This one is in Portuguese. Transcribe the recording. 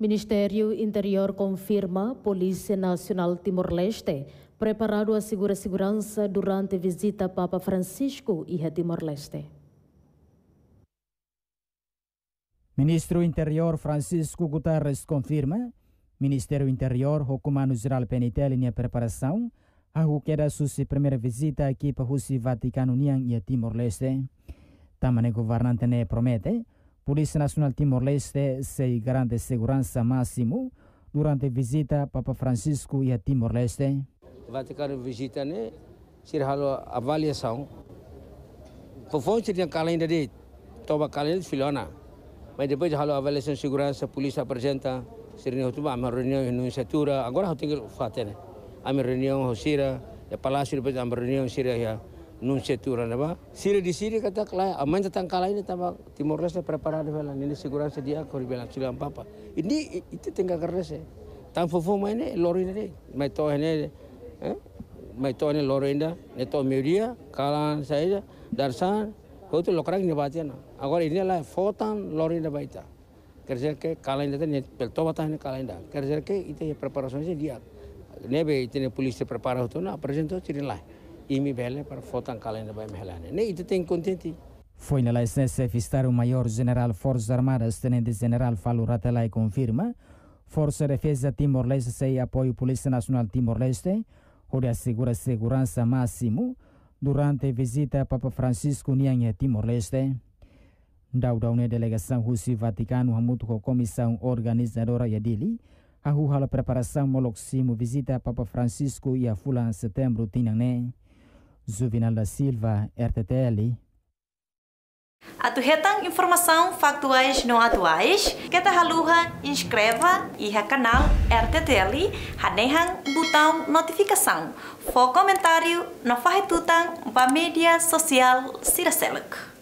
Ministério Interior confirma Polícia Nacional Timor-Leste preparado a segura segurança durante visita a Papa Francisco e a Timor-Leste. Ministro Interior Francisco Guterres confirma Ministério Interior comando Geral PNTL em preparação a queda sua primeira visita à equipa Rússia Vaticano União e a Timor-Leste. Também governante ne promete Polícia Nacional Timor-Leste se garante segurança máximo durante visita Papa Francisco e a Timor-Leste. Vaticano visita, né? Sir avaliação. Por fonte de calenda de toba calenda filona. Mas depois a avaliação de segurança, a polícia apresenta Sir Nihotuba, a reunião em iniciatura. Agora eu tenho que fazer, né? A minha reunião, Sira, o palácio, depois a reunião, Sira, nun setura apa siri di siri kata kelaya aman ah, tentang kala ini tambah timor leste preparado velan ini seguran sedia kau silang sudah apa ini itu tinggal kerdes eh. tang tam fofo maine eh, lori ini eh. mai toh ini mai ini lori ini neto media kalan saya darsan kau tuh lokrang ini batian nah. agar ini lah fotan lori ini baita kerja ke kala ini tadi pelto batah ini kala ini nah. kerja ke itu ya, preparasinya dia nebe itu ne polisi prepara itu nah, presento tidak lah foi na licença avistar o maior-general Forças Armadas, Tenente-General Falo Ratelai, confirma. Força de Defesa Timor-Leste sem apoio Polícia Nacional Timor-Leste, onde assegura segurança máximo durante a visita a Papa Francisco Nhanha Timor-Leste. Da Udaune Delegação Rússia Vaticano, a com Comissão Organizadora Yadili, a rua preparação moloximo visita a Papa Francisco e a Fula em setembro, Tinané da Silva, RTTL. Atuhetan informação factuais não atuais, que haluha inscreva e canal RTTL, hanehan botão notificação, for comentário no fahetutan ba mídia social Siraseluk.